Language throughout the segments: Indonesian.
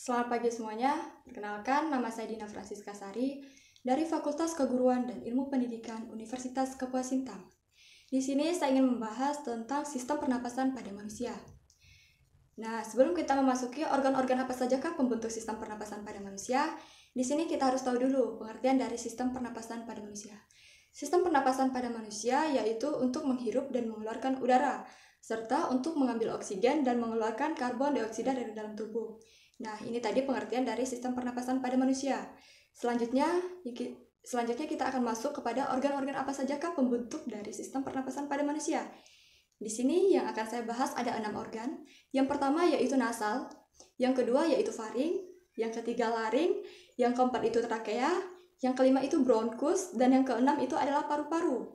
Selamat pagi semuanya. Perkenalkan, nama saya Dina Francisca Sari dari Fakultas Keguruan dan Ilmu Pendidikan Universitas Kepua Sintang. Di sini saya ingin membahas tentang sistem pernapasan pada manusia. Nah, sebelum kita memasuki organ-organ apa sajakah pembentuk sistem pernapasan pada manusia, di sini kita harus tahu dulu pengertian dari sistem pernapasan pada manusia. Sistem pernapasan pada manusia yaitu untuk menghirup dan mengeluarkan udara, serta untuk mengambil oksigen dan mengeluarkan karbon dioksida dari dalam tubuh. Nah, ini tadi pengertian dari sistem pernapasan pada manusia. Selanjutnya, selanjutnya kita akan masuk kepada organ-organ apa sajakah pembentuk dari sistem pernapasan pada manusia. Di sini yang akan saya bahas ada enam organ. Yang pertama yaitu nasal, yang kedua yaitu faring, yang ketiga laring, yang keempat itu trakea, yang kelima itu bronkus, dan yang keenam itu adalah paru-paru.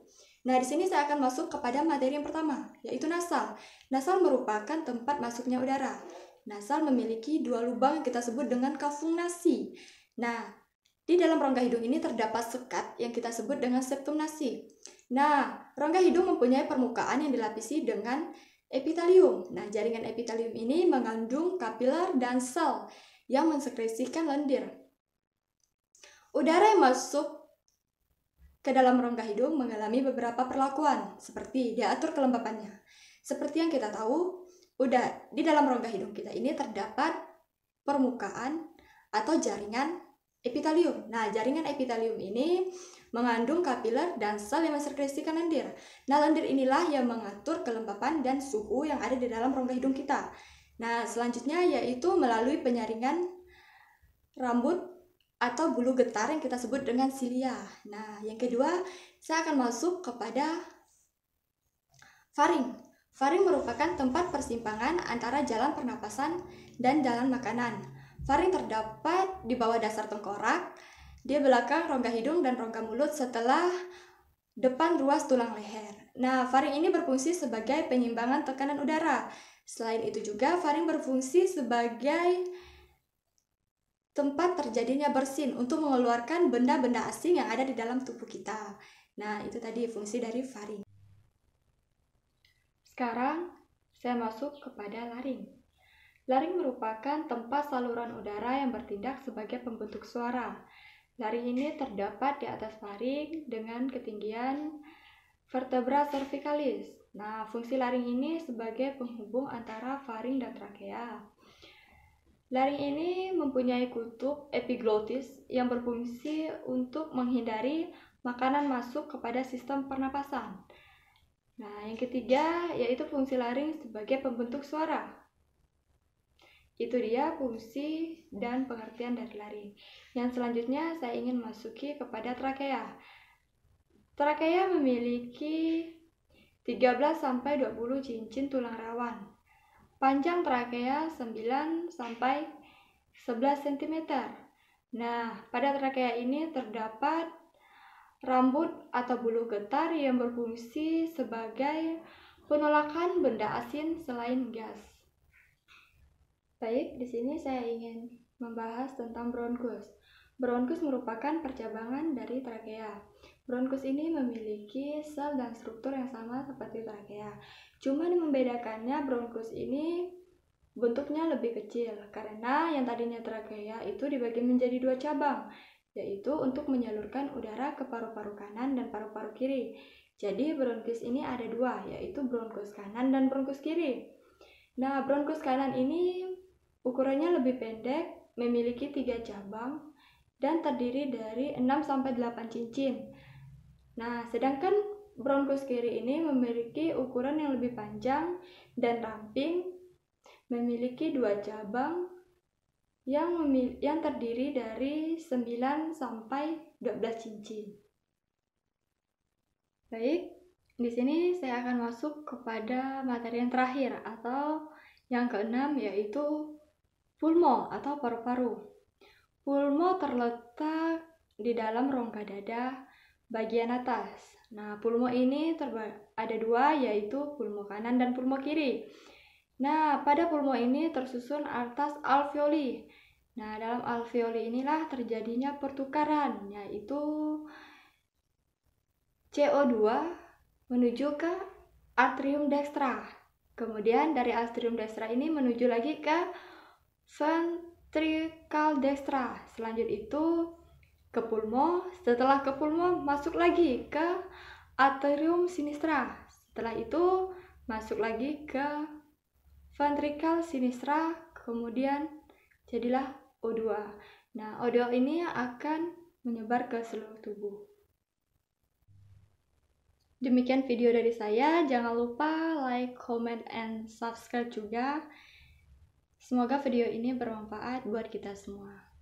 Nah, di sini saya akan masuk kepada materi yang pertama, yaitu nasal. Nasal merupakan tempat masuknya udara. Nasal memiliki dua lubang yang kita sebut dengan kafung nasi. Nah, di dalam rongga hidung ini terdapat sekat yang kita sebut dengan septum nasi. Nah, rongga hidung mempunyai permukaan yang dilapisi dengan epitelium. Nah, jaringan epitelium ini mengandung kapiler dan sel yang mensekresikan lendir. Udara yang masuk ke dalam rongga hidung mengalami beberapa perlakuan, seperti diatur kelembapannya. Seperti yang kita tahu, udah di dalam rongga hidung kita ini terdapat permukaan atau jaringan epitelium. Nah, jaringan epitelium ini mengandung kapiler dan sel yang mensekresikan lendir. Nah, lendir inilah yang mengatur kelembapan dan suhu yang ada di dalam rongga hidung kita. Nah, selanjutnya yaitu melalui penyaringan rambut atau bulu getar yang kita sebut dengan silia. Nah, yang kedua, saya akan masuk kepada faring Faring merupakan tempat persimpangan antara jalan pernapasan dan jalan makanan. Faring terdapat di bawah dasar tengkorak, di belakang rongga hidung dan rongga mulut setelah depan ruas tulang leher. Nah, faring ini berfungsi sebagai penyimbangan tekanan udara. Selain itu juga faring berfungsi sebagai tempat terjadinya bersin untuk mengeluarkan benda-benda asing yang ada di dalam tubuh kita. Nah, itu tadi fungsi dari faring. Sekarang, saya masuk kepada laring. Laring merupakan tempat saluran udara yang bertindak sebagai pembentuk suara. Laring ini terdapat di atas laring dengan ketinggian vertebra cervicalis. Nah, fungsi laring ini sebagai penghubung antara faring dan trakea. Laring ini mempunyai kutub epiglotis yang berfungsi untuk menghindari makanan masuk kepada sistem pernapasan. Nah, yang ketiga yaitu fungsi laring sebagai pembentuk suara. Itu dia fungsi dan pengertian dari laring. Yang selanjutnya saya ingin masuki kepada trakea. Trakea memiliki 13 sampai 20 cincin tulang rawan. Panjang trakea 9 sampai 11 cm. Nah, pada trakea ini terdapat rambut atau bulu getar yang berfungsi sebagai penolakan benda asin selain gas. Baik, di sini saya ingin membahas tentang bronkus. Bronkus merupakan percabangan dari trakea. Bronkus ini memiliki sel dan struktur yang sama seperti trakea. Cuman membedakannya bronkus ini bentuknya lebih kecil karena yang tadinya trakea itu dibagi menjadi dua cabang yaitu untuk menyalurkan udara ke paru-paru kanan dan paru-paru kiri. Jadi bronkus ini ada dua, yaitu bronkus kanan dan bronkus kiri. Nah, bronkus kanan ini ukurannya lebih pendek, memiliki tiga cabang, dan terdiri dari 6-8 cincin. Nah, sedangkan bronkus kiri ini memiliki ukuran yang lebih panjang dan ramping, memiliki dua cabang, yang yang terdiri dari 9 sampai 12 cincin. Baik, di sini saya akan masuk kepada materi yang terakhir atau yang keenam yaitu pulmo atau paru-paru. Pulmo terletak di dalam rongga dada bagian atas. Nah, pulmo ini ada dua yaitu pulmo kanan dan pulmo kiri. Nah, pada pulmo ini tersusun atas alveoli. Nah, dalam alveoli inilah terjadinya pertukaran, yaitu CO2 menuju ke atrium dextra. Kemudian dari atrium dextra ini menuju lagi ke ventricle dextra. Selanjut itu ke pulmo, setelah ke pulmo masuk lagi ke atrium sinistra. Setelah itu masuk lagi ke ventrikel sinistra, kemudian jadilah O2. Nah, O2 ini akan menyebar ke seluruh tubuh. Demikian video dari saya. Jangan lupa like, comment, and subscribe juga. Semoga video ini bermanfaat buat kita semua.